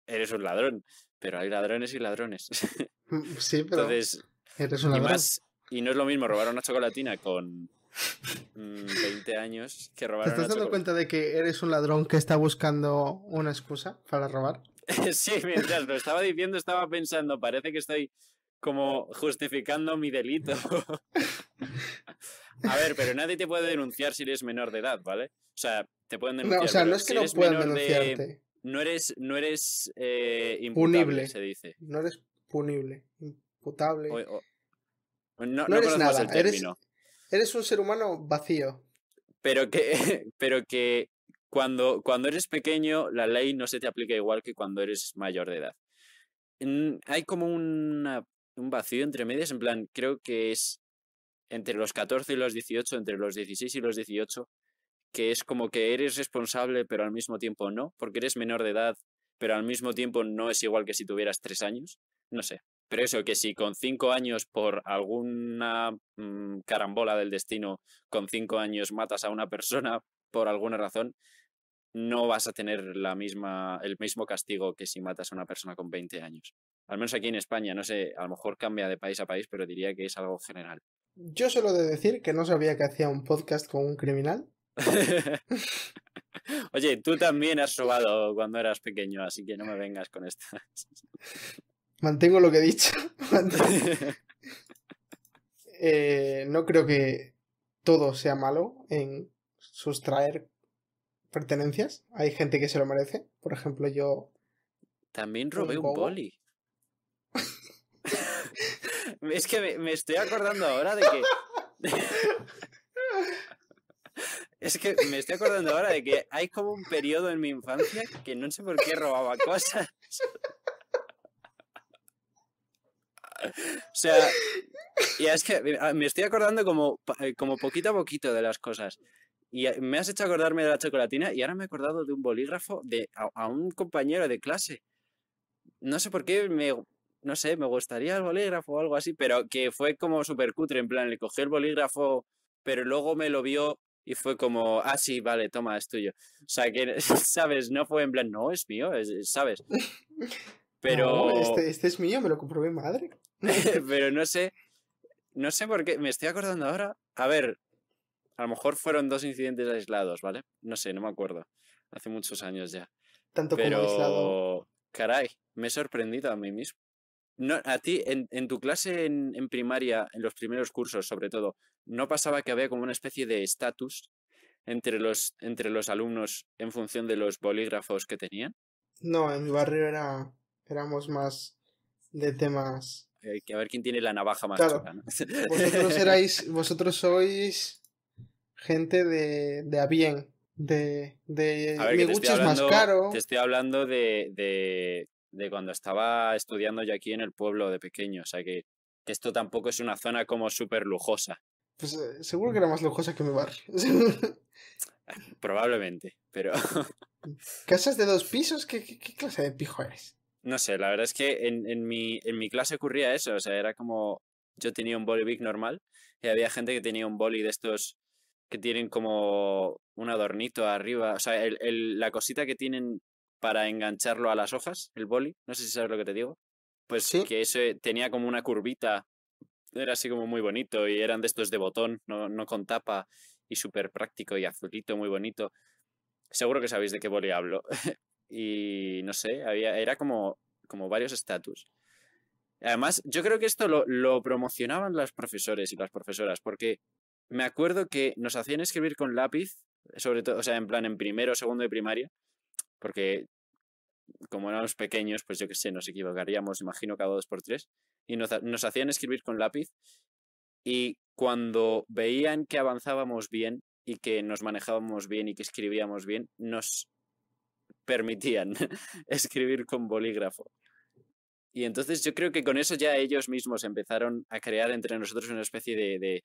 eres un ladrón. Pero hay ladrones y ladrones. *laughs* *laughs* Sí, pero. Entonces, eres un y, y no es lo mismo robar una chocolatina con 20 mm, años que robar. ¿Te estás dando cuenta de que eres un ladrón que está buscando una excusa para robar? *laughs* sí, mientras lo estaba diciendo, estaba pensando, parece que estoy como justificando mi delito. *laughs* a ver, pero nadie te puede denunciar si eres menor de edad, ¿vale? O sea, te pueden denunciar. No, o sea, no es que no puedan denunciarte. No eres, no eres eh, imputable, se dice. No eres punible, imputable. No, no, eres nada, Eres, un ser humano vacío. Pero que, *laughs* pero que cuando, cuando eres pequeño, la ley no se te aplica igual que cuando eres mayor de edad. Mm, hay como un vacío entre medias, en plan, creo que es entre los 14 y los 18, entre los 16 y los 18, que es como que eres responsable, pero al mismo tiempo no, porque eres menor de edad, pero al mismo tiempo no es igual que si tuvieras tres años no sé. Pero eso, que si con cinco años, por alguna mm, carambola del destino, con cinco años matas a una persona *laughs* por alguna razón, no vas a tener la misma, el mismo castigo que si matas a una persona con 20 años. Al menos aquí en España, no sé, a lo mejor cambia de país a país, pero diría que es algo general. Yo solo de decir que no sabía que hacía un podcast con un criminal. *laughs* Oye, tú también has *laughs* robado cuando eras pequeño, así que no me vengas con estas. Mantengo lo que he dicho. *laughs* Eh, no creo que todo sea malo en sustraer pertenencias. Hay gente que se lo merece. Por ejemplo, yo. También robé un, boli. *laughs* es que me, estoy acordando ahora de que. *laughs* es que me estoy acordando ahora de que hay como un periodo en mi infancia que no sé por qué robaba cosas. O sea, y es que me estoy acordando como, eh, como poquito a poquito de las cosas. Y me has hecho acordarme de la chocolatina y ahora me he acordado de un bolígrafo de, a, un compañero de clase. No sé por qué me, no sé, me gustaría el bolígrafo o algo así, pero que fue como súper cutre, en plan, le cogí el bolígrafo, pero luego me lo vio y fue como, ah, sí, vale, toma, es tuyo. O sea, que, *laughs* ¿sabes? No fue en plan, no, es mío, es, ¿sabes? *laughs* Pero... este, este, es mío, me lo comprobé mi madre. *laughs* pero no sé, no sé por qué, me estoy acordando ahora. A ver, a lo mejor fueron dos incidentes aislados, ¿vale? No sé, no me acuerdo. Hace muchos años ya. Tanto como aislado. Caray, me he sorprendido a mí mismo. No, a ti, en, en tu clase en, primaria, en los primeros cursos sobre todo, ¿no pasaba que había como una especie de estatus entre los, entre los alumnos en función de los bolígrafos que tenían? No, en mi barrio era, éramos más de temas eh, que a ver quién tiene la navaja más claro. *laughs* *laughs* vosotros, sois gente de, de a de, de es más caro. Te estoy hablando de, cuando estaba estudiando yo aquí en el pueblo de pequeño, o sea que, esto tampoco es una zona como súper lujosa. Pues eh, seguro que era más lujosa que mi barrio. *laughs* Probablemente, pero... ¿Casas de dos pisos? qué clase de pijo eres? no sé, la verdad es que en, mi, clase ocurría eso, o sea, era como yo tenía un boli big normal y había gente que tenía un boli de estos que tienen como un adornito arriba, o sea, la cosita que tienen para engancharlo a las hojas, el boli, no sé si sabes lo que te digo, pues ¿Sí? que eso tenía como una curvita, era así como muy bonito y eran de estos de botón, no, con tapa y súper práctico y azulito, muy bonito. Seguro que sabéis de qué boli hablo. *laughs* y no sé, había, era como, como varios estatus. Además, yo creo que esto lo, lo, promocionaban los profesores y las profesoras, porque me acuerdo que nos hacían escribir con lápiz, sobre todo, o sea, en plan en primero segundo de primaria, porque como éramos pequeños, pues yo qué sé, nos equivocaríamos, imagino, cada dos por tres, y nos, nos hacían escribir con lápiz, y cuando veían que avanzábamos bien y que nos manejábamos bien y que escribíamos bien, nos permitían *laughs* escribir con bolígrafo. Y entonces yo creo que con eso ya ellos mismos empezaron a crear entre nosotros una especie de,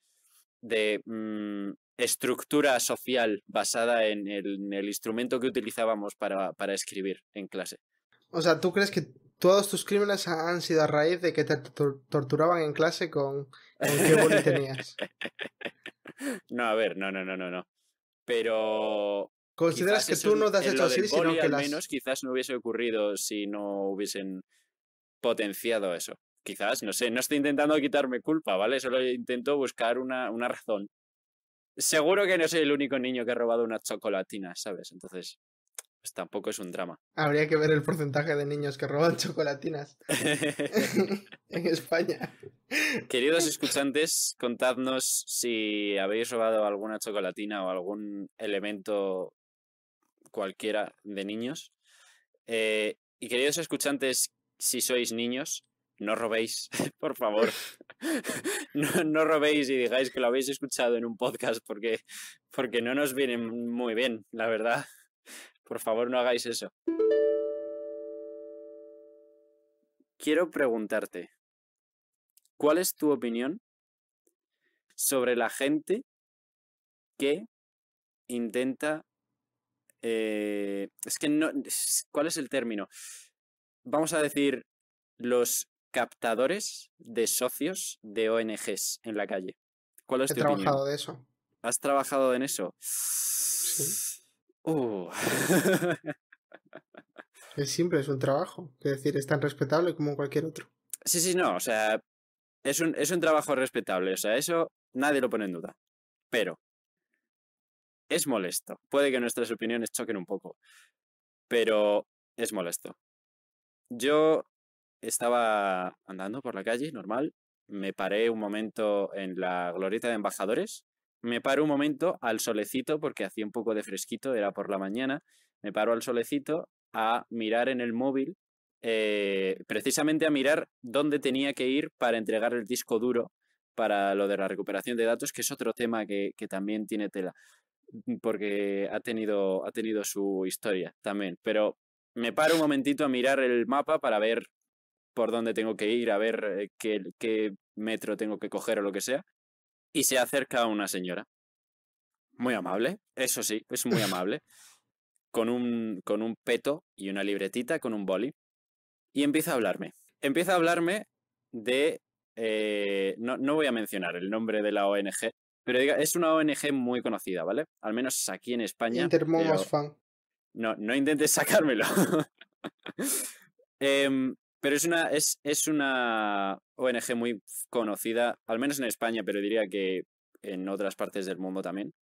de, mm, estructura social basada en el, instrumento que utilizábamos para, escribir en clase. O sea, ¿tú crees que todos tus crímenes han sido a raíz de que te torturaban en clase con, con qué bolígrafo tenías? *laughs* no, a ver, no, no, no, no, no. Pero ¿Consideras que tú no te has hecho así, sino que al menos quizás no hubiese ocurrido si no hubiesen potenciado eso. Quizás, no sé, no estoy intentando quitarme culpa, ¿vale? Solo intento buscar una, una razón. Seguro que no soy el único niño que ha robado una chocolatina, ¿sabes? Entonces, pues tampoco es un drama. Habría que ver el porcentaje de niños que roban *laughs* chocolatinas *laughs* en España. Queridos escuchantes, contadnos si habéis robado alguna chocolatina o algún elemento cualquiera de niños. Eh, y queridos escuchantes, si sois niños, no robéis, *laughs* por favor. *laughs* No, robéis y digáis que lo habéis escuchado en un podcast porque, porque no nos viene muy bien, la verdad. Por favor, no hagáis eso. Quiero preguntarte, ¿cuál es tu opinión sobre la gente que intenta eh, es que no, ¿cuál es el término? Vamos a decir los captadores de socios de ONGs en la calle. ¿Cuál es tu He trabajado de eso. ¿Has trabajado en eso? Sí. Uh. *laughs* es simple, es un trabajo. Es decir, es tan respetable como cualquier otro. Sí, sí, no. O sea, es un, es un trabajo respetable. O sea, eso nadie lo pone en duda. Pero es molesto. Puede que nuestras opiniones choquen un poco, pero es molesto. Yo estaba andando por la calle, normal, me paré un momento en la glorieta de embajadores, me paro un momento al solecito porque hacía un poco de fresquito, era por la mañana, me paro al solecito a mirar en el móvil, eh, precisamente a mirar dónde tenía que ir para entregar el disco duro para lo de la recuperación de datos, que es otro tema que también tiene tela. *laughs* porque ha tenido, ha tenido su historia también. Pero me paro un momentito a mirar el mapa para ver por dónde tengo que ir, a ver eh, qué, metro tengo que coger o lo que sea. Y se acerca una señora. Muy amable, eso sí, es muy *laughs* amable. Con un, con un peto y una libretita, con un boli. Y empieza a hablarme. Empieza a hablarme de... Eh, no, no voy a mencionar el nombre de la ONG, pero diga, es una ONG muy conocida, ¿vale? Al menos aquí en España. fan. No, no intentes sacármelo. *laughs* Em, pero es una, es, es una ONG muy conocida, al menos en España, pero diría que en otras partes del mundo también.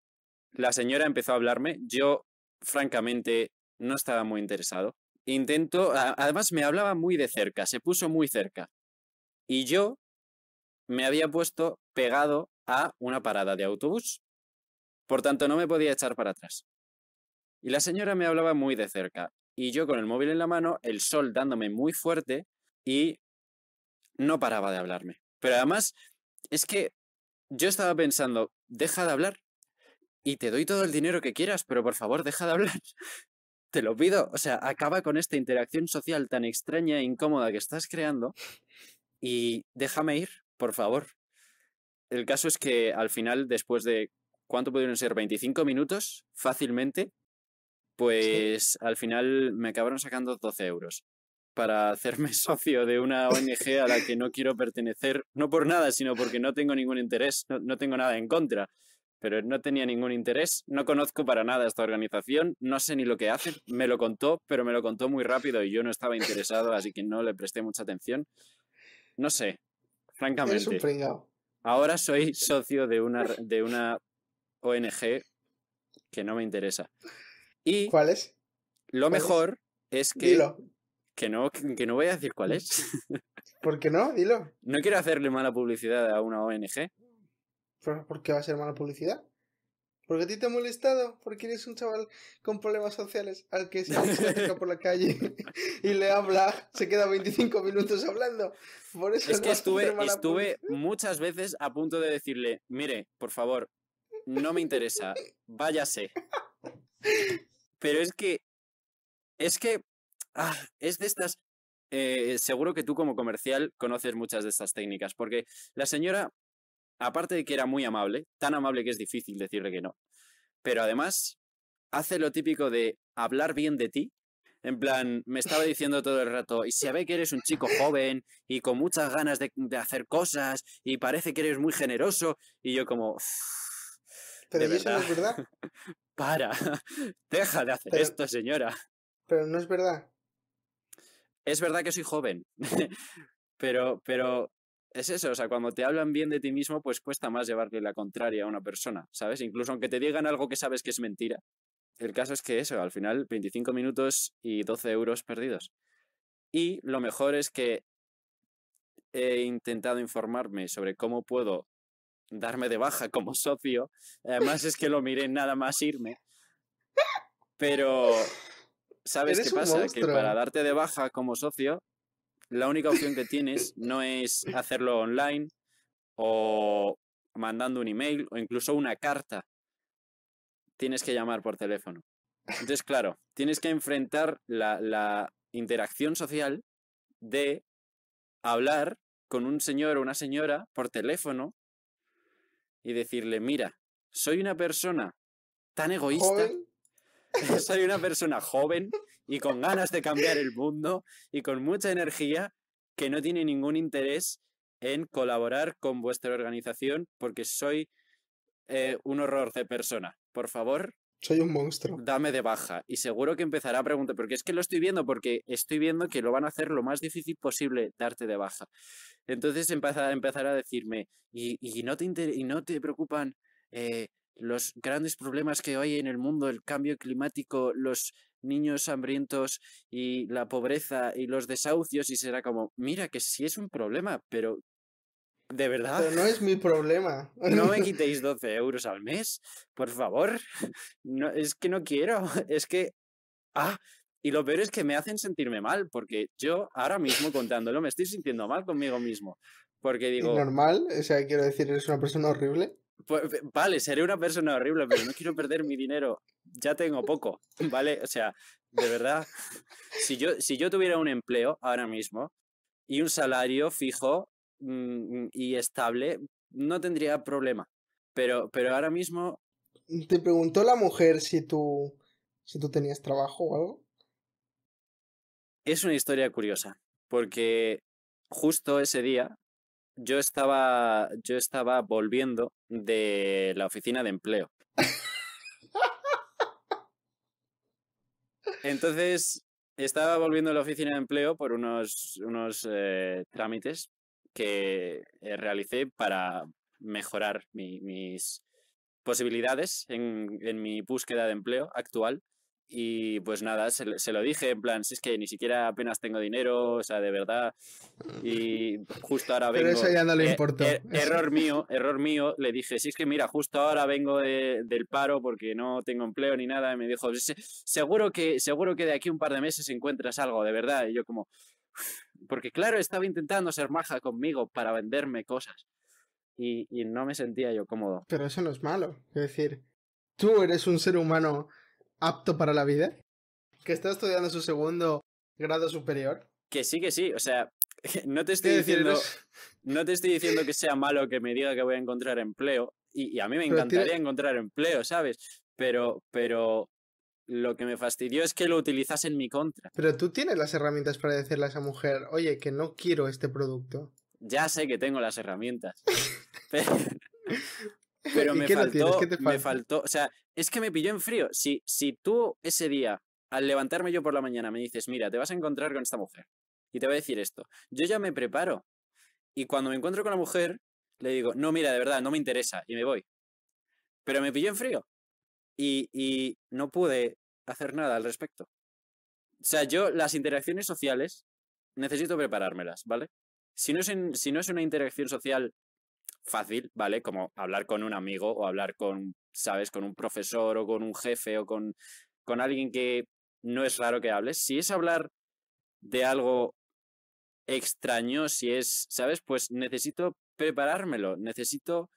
La señora empezó a hablarme, yo francamente no estaba muy interesado. Intento, además me hablaba muy de cerca, se puso muy cerca. Y yo me había puesto pegado a una parada de autobús. Por tanto, no me podía echar para atrás. Y la señora me hablaba muy de cerca, y yo con el móvil en la mano, el sol dándome muy fuerte, y no paraba de hablarme. Pero además, es que yo estaba pensando, deja de hablar, y te doy todo el dinero que quieras, pero por favor, deja de hablar. *laughs* Te lo pido, o sea, acaba con esta interacción social tan extraña e incómoda que estás creando y déjame ir, por favor el caso es que al final, después de, ¿cuánto pudieron ser? 25 minutos, fácilmente, pues al final me acabaron sacando 12 euros para hacerme *laughs* socio de una ONG a la que no quiero pertenecer, no por nada, sino porque no tengo ningún interés, no, tengo nada en contra pero no tenía ningún interés, no conozco para nada esta organización, no sé ni lo que hace, me lo contó, pero me lo contó muy rápido y yo no estaba interesado, así que no le presté mucha atención. No sé, francamente. Es un Ahora soy socio de una, de una ONG que no me interesa. Y ¿Cuál es? Lo mejor es, que. Que no, que no voy a decir cuál es. *laughs* ¿Por qué no? Dilo. No quiero hacerle mala publicidad a una ONG. ¿Por qué va a ser mala publicidad? Porque a ti te ha molestado, porque eres un chaval con problemas sociales al que se acerca por la calle *laughs* y le habla, se queda 25 minutos hablando. Por eso es que estuve, estuve muchas veces a punto de decirle, mire, por favor, no me interesa, váyase. Pero es que, es que, ah, es de estas, eh, seguro que tú como comercial conoces muchas de estas técnicas, porque la señora aparte de que era muy amable, tan amable que es difícil decirle que no, pero además hace lo típico de hablar bien de ti. En plan, me estaba *laughs* diciendo todo el rato, y se ve que eres un chico joven y con muchas ganas de, hacer cosas y parece que eres muy generoso. Y yo como... Pero eso no es verdad. *laughs* Para, *laughs* deja de hacer esto, señora. Pero no es verdad. Es verdad que soy joven, pero, pero es eso, o sea, cuando te hablan bien de ti mismo, pues cuesta más llevarle la contraria a una persona, ¿sabes? Incluso aunque te digan algo que sabes que es mentira. El caso es que eso, al final, 25 minutos y 12 euros perdidos. Y lo mejor es que he intentado informarme sobre cómo puedo darme de baja como socio. Además es que lo miré nada más irme. Pero, ¿sabes qué pasa? Que para darte de baja como socio la única opción que tienes no es hacerlo online o mandando un email o incluso una carta. Tienes que llamar por teléfono. Entonces, claro, tienes que enfrentar la, interacción social de hablar con un señor o una señora por teléfono y decirle, mira, soy una persona tan egoísta, *laughs* soy una persona joven y con ganas de cambiar el mundo y con mucha energía que no tiene ningún interés en colaborar con vuestra organización porque soy eh, un horror de persona. Por favor. Soy un monstruo. Dame de baja. Y seguro que empezará a preguntar, porque es que lo estoy viendo, porque estoy viendo que lo van a hacer lo más difícil posible darte de baja. Entonces empezará, a decirme, y, no, te inter y no te preocupan eh, los grandes problemas que hay en el mundo, el cambio climático, los niños hambrientos y la pobreza y los desahucios y será como, mira que sí es un problema, pero de verdad. no es mi problema. *laughs* No me *laughs* quitéis 12 euros al mes, por favor. *laughs* No, es que no quiero. Es que. Ah, y lo peor es que me hacen sentirme mal, porque yo ahora mismo contándolo me estoy sintiendo mal conmigo mismo. Porque digo. Normal, o sea, quiero decir, eres una persona horrible. Pues, vale, seré una persona horrible, pero no quiero perder mi dinero. Ya tengo poco, ¿vale? O sea, de verdad, si yo, si yo tuviera un empleo ahora mismo y un salario fijo mm, mm, y estable, no tendría problema. Pero, pero ahora mismo... ¿Te preguntó la mujer si tú, si tú tenías trabajo o algo? Es una historia curiosa, porque justo ese día yo estaba, yo estaba volviendo de la oficina de empleo. Entonces, estaba volviendo a la oficina de empleo por unos, unos eh, trámites que eh, realicé para mejorar mis posibilidades en, mi búsqueda de empleo actual. Y pues nada, se, lo dije en plan, si es que ni siquiera apenas tengo dinero, o sea, de verdad. Y justo ahora vengo... Pero eso ya no le eh, importó. Er, error mío, error mío, le dije, si es que mira, justo ahora vengo del paro porque no tengo empleo ni nada. Y me dijo, seguro que, seguro que de aquí un par de meses encuentras algo, de verdad. Y yo como... Porque claro, estaba intentando ser maja conmigo para venderme cosas. Y, y no me sentía yo cómodo. Pero eso no es malo. Es decir, tú eres un ser humano apto para la vida, que está estudiando su segundo grado superior. Que sí, que sí, o sea, *laughs* no te estoy diciendo no te estoy diciendo que sea malo que me diga que voy a encontrar empleo y, a mí me encantaría encontrar empleo, ¿sabes? Pero pero lo que me fastidió es que lo utilizas en mi contra. Pero tú tienes las herramientas para decirle a esa mujer, "Oye, que no quiero este producto." Ya sé que tengo las herramientas. *laughs* pero... Pero me faltó, me faltó, o sea, es que me pilló en frío. Si, si tú ese día, al levantarme yo por la mañana, me dices, mira, te vas a encontrar con esta mujer y te voy a decir esto, yo ya me preparo. Y cuando me encuentro con la mujer, le digo, no, mira, de verdad, no me interesa y me voy. Pero me pilló en frío y, no pude hacer nada al respecto. O sea, yo las interacciones sociales necesito preparármelas, ¿vale? Si si no es una interacción social fácil, ¿vale? Como hablar con un amigo o hablar con, ¿sabes? Con un profesor o con un jefe o con, con alguien que no es raro que hables. Si es hablar de algo extraño, si es, ¿sabes? Pues necesito preparármelo, necesito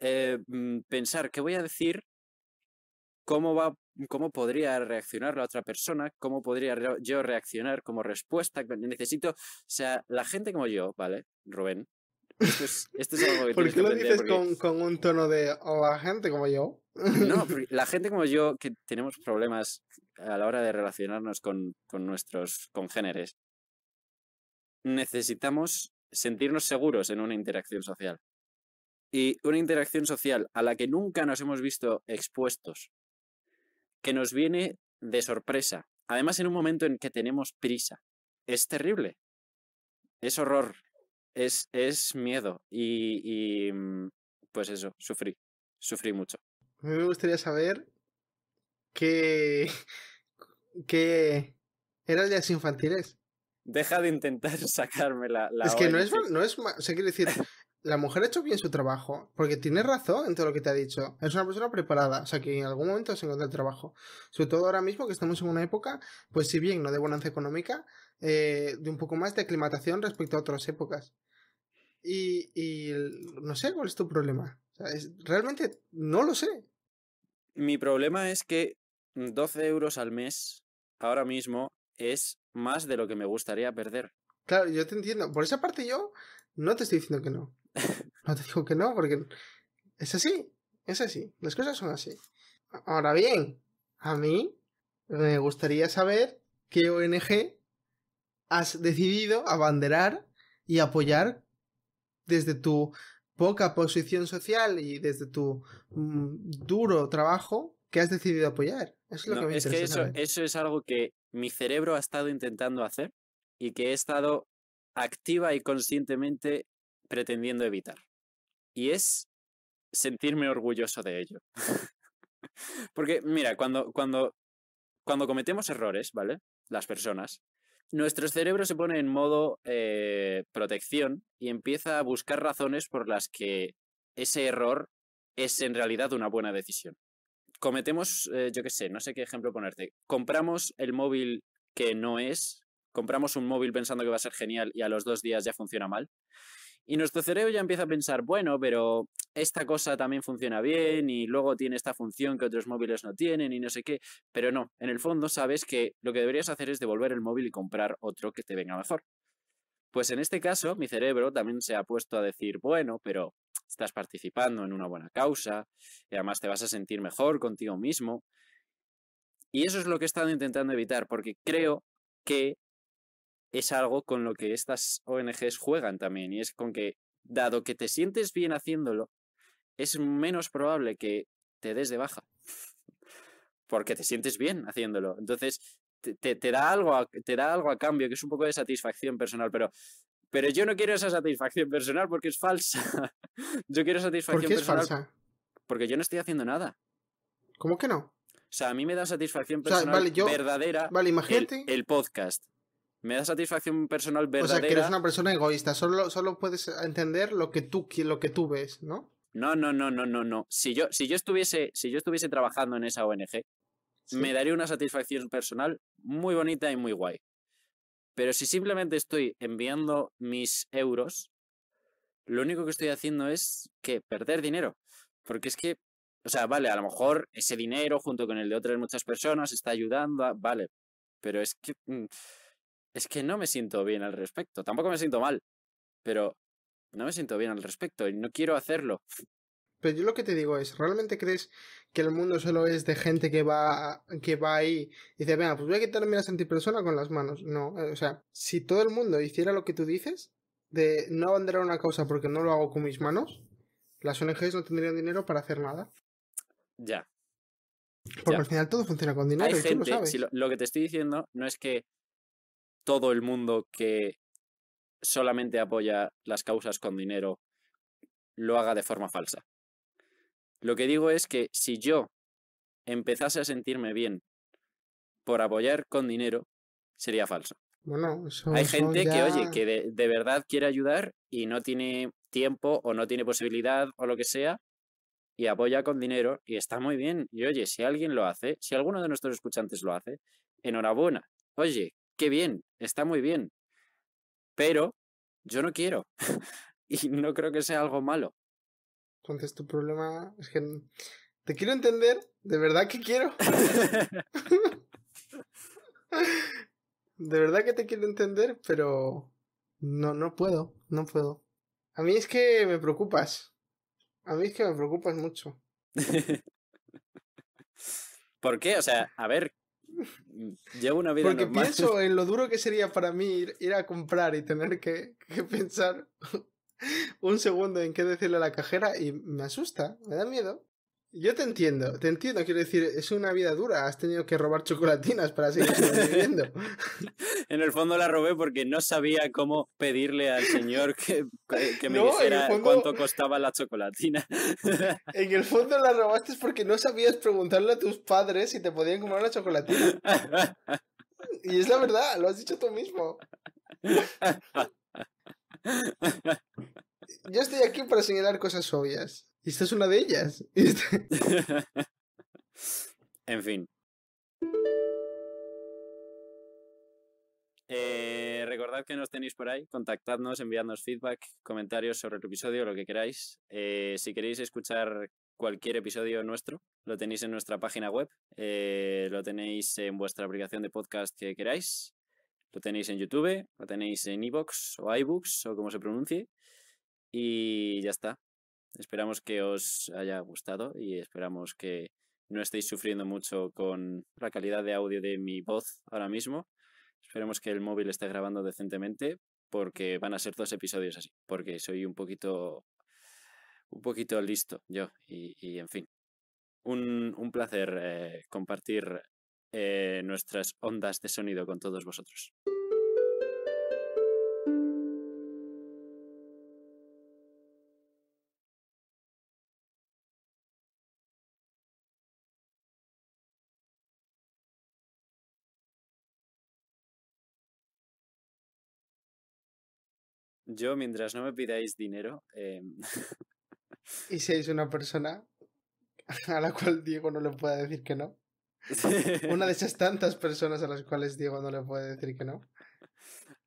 eh, mm, pensar qué voy a decir, cómo va cómo podría reaccionar la otra persona, cómo podría yo reaccionar como respuesta. Necesito, o sea, la gente como yo, ¿vale? Rubén, esto este ¿Por qué lo dices con, un tono de oh, la gente como yo? No, *laughs* la gente como yo que tenemos problemas a la hora de relacionarnos con nuestros congéneres, necesitamos sentirnos seguros en una interacción social. Y una interacción social a la que nunca nos hemos visto expuestos, que nos viene de sorpresa, además en un momento en que tenemos prisa. Es terrible. Es horror es, miedo y, mm, pues eso, sufrí, sufrí mucho. Me gustaría saber qué, *laughs* qué eran las infantiles. Deja de intentar *laughs* sacarme la... es que no es, no es... O sea, decir, la mujer ha hecho bien su trabajo, porque tiene razón en todo lo que te ha dicho. Es una persona preparada, o sea que en algún momento se encuentra el trabajo. Sobre todo ahora mismo que estamos en una época, pues si bien no de bonanza económica, eh, de un poco más de aclimatación respecto a otras épocas. Y, no sé cuál es tu problema. realmente no lo sé. Mi problema es que 12 euros al mes ahora mismo es más de lo que me gustaría perder. Claro, yo te entiendo. Por esa parte yo no te estoy diciendo que no. *laughs* No te digo que no, porque es así, es así. Las cosas son así. Ahora bien, a mí me gustaría saber qué ONG has decidido abanderar y apoyar desde tu poca posición social y desde tu mm, duro trabajo que has decidido apoyar. Eso es que eso, eso es algo que mi cerebro ha estado intentando hacer y que he estado activa y conscientemente pretendiendo evitar. Y es sentirme orgulloso de ello. *laughs* Porque, mira, cuando, cuando, cuando cometemos errores, ¿vale? Las personas, nuestro cerebro se pone en modo eh, protección y empieza a buscar razones por las que ese error es en realidad una buena decisión. Cometemos, eh, yo qué sé, no sé qué ejemplo ponerte. Compramos el móvil que no es, compramos un móvil pensando que va a ser genial y a los dos días ya funciona mal. Y nuestro cerebro ya empieza a pensar, bueno, pero esta cosa también funciona bien y luego tiene esta función que otros móviles no tienen y no sé qué, pero no, en el fondo sabes que lo que deberías hacer es devolver el móvil y comprar otro que te venga mejor. Pues en este caso, mi cerebro también se ha puesto a decir, bueno, pero estás participando en una buena causa y además te vas a sentir mejor contigo mismo. Y eso es lo que he estado intentando evitar, porque creo que es algo con lo que estas ONGs juegan también, y es con que, dado que te sientes bien haciéndolo, es menos probable que te des de baja, *laughs* porque te sientes bien haciéndolo. Entonces, te, te, da algo a, te da algo a cambio, que es un poco de satisfacción personal, pero pero yo no quiero esa satisfacción personal porque es falsa. *laughs* yo quiero satisfacción ¿Por qué es Falsa? Porque yo no estoy haciendo nada. ¿Cómo que no? O sea, a mí me da satisfacción personal verdadera vale, imagínate... el, podcast. Me da satisfacción personal verdadera. O sea, que eres una persona egoísta, solo, solo puedes entender lo que, tú, lo que tú ves, ¿no? No, no, no, no, no, no. Si yo, si yo, estuviese, si yo estuviese trabajando en esa ONG, me daría una satisfacción personal muy bonita y muy guay. Pero si simplemente estoy enviando mis euros, lo único que estoy haciendo es que perder dinero. Porque es que, o sea, vale, a lo mejor ese dinero junto con el de otras muchas personas está ayudando, vale, pero es que... Mm, es que no me siento bien al respecto. Tampoco me siento mal, pero no me siento bien al respecto y no quiero hacerlo. Pero yo lo que te digo es, ¿realmente crees que el mundo solo es de gente que va, que va ahí y dice, venga, pues voy a quitarme las antipersona con las manos? No, eh, o sea, si todo el mundo hiciera lo que tú dices, de no abanderar una causa porque no lo hago con mis manos, las ONGs no tendrían dinero para hacer nada. Ya. Porque al final todo funciona con dinero. y lo, sabes. lo que te estoy diciendo no es que todo el mundo que solamente apoya las causas con dinero lo haga de forma falsa. Lo que digo es que si yo empezase a sentirme bien por apoyar con dinero, sería falso. Hay gente que, oye, que de, verdad quiere ayudar y no tiene tiempo o no tiene posibilidad o lo que sea y apoya con dinero y está muy bien. Y oye, si alguien lo hace, si alguno de nuestros escuchantes lo hace, enhorabuena. Oye, qué bien, está muy bien, pero yo no quiero *laughs* y no creo que sea algo malo. Entonces tu problema es que te quiero entender, de verdad que quiero. *laughs* de verdad que te quiero entender, pero no, no puedo, no puedo. A mí es que me preocupas. A mí es que me preocupas mucho. *laughs* ¿Por qué? O sea, a ver, Llevo una vida Porque pienso *laughs* en lo duro que sería para mí ir, a comprar y tener que, que pensar *laughs* un segundo en qué decirle a la cajera y me asusta, me da miedo. Yo te entiendo, te entiendo. Quiero decir, es una vida dura. Has tenido que robar chocolatinas para seguir viviendo *laughs* en el fondo la robé porque no sabía cómo pedirle al señor que, me dijera cuánto costaba la chocolatina. *laughs* en el fondo la robaste porque no sabías preguntarle a tus padres si te podían comprar la chocolatina. y es la verdad, lo has dicho tú mismo. *laughs* Yo estoy aquí para señalar cosas obvias esta es una de ellas. *laughs* Este en fin. Eh, recordad que nos tenéis por ahí, contactadnos, enviadnos feedback, comentarios sobre el episodio, lo que queráis. Eh, si queréis escuchar cualquier episodio nuestro, lo tenéis en nuestra página web, eh, lo tenéis en vuestra aplicación de podcast que queráis, lo tenéis en YouTube, lo tenéis en iBox o iBooks o como se pronuncie. Y ya está. Esperamos que os haya gustado y esperamos que no estéis sufriendo mucho con la calidad de audio de mi voz ahora mismo. Esperemos que el móvil esté grabando decentemente porque van a ser dos episodios así, porque soy un poquito un poquito listo yo y, en fin. Un, placer eh, compartir eh, nuestras ondas de sonido con todos vosotros. Yo, mientras no me pidáis dinero. Eh, ¿Y si una persona *laughs* a la cual Diego no le pueda decir que no? una de esas tantas personas a las cuales Diego no le puede decir que no.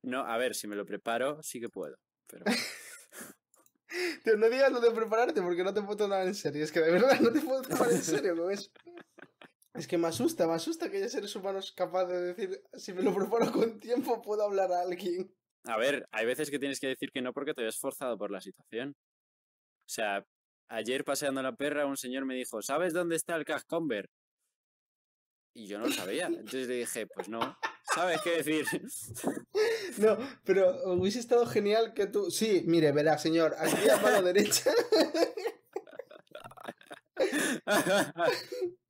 No, a ver, si me lo preparo, sí que puedo. Pero... *laughs* no digas lo de prepararte porque no te puedo tomar en serio. Es que de verdad no te puedo tomar en serio con eso. Es que me asusta, me asusta que haya seres humanos capaces de decir, si me lo preparo con tiempo, puedo hablar a alguien. A ver, hay veces que tienes que decir que no porque te ves forzado por la situación. O sea, ayer paseando la perra, un señor me dijo, ¿sabes dónde está el Cascomber? Y yo no lo sabía. Entonces le dije, pues no. ¿Sabes qué decir? *laughs* No, pero hubiese estado genial que tú. Sí, mire, verá, señor, aquí a mano *laughs* derecha. *laughs*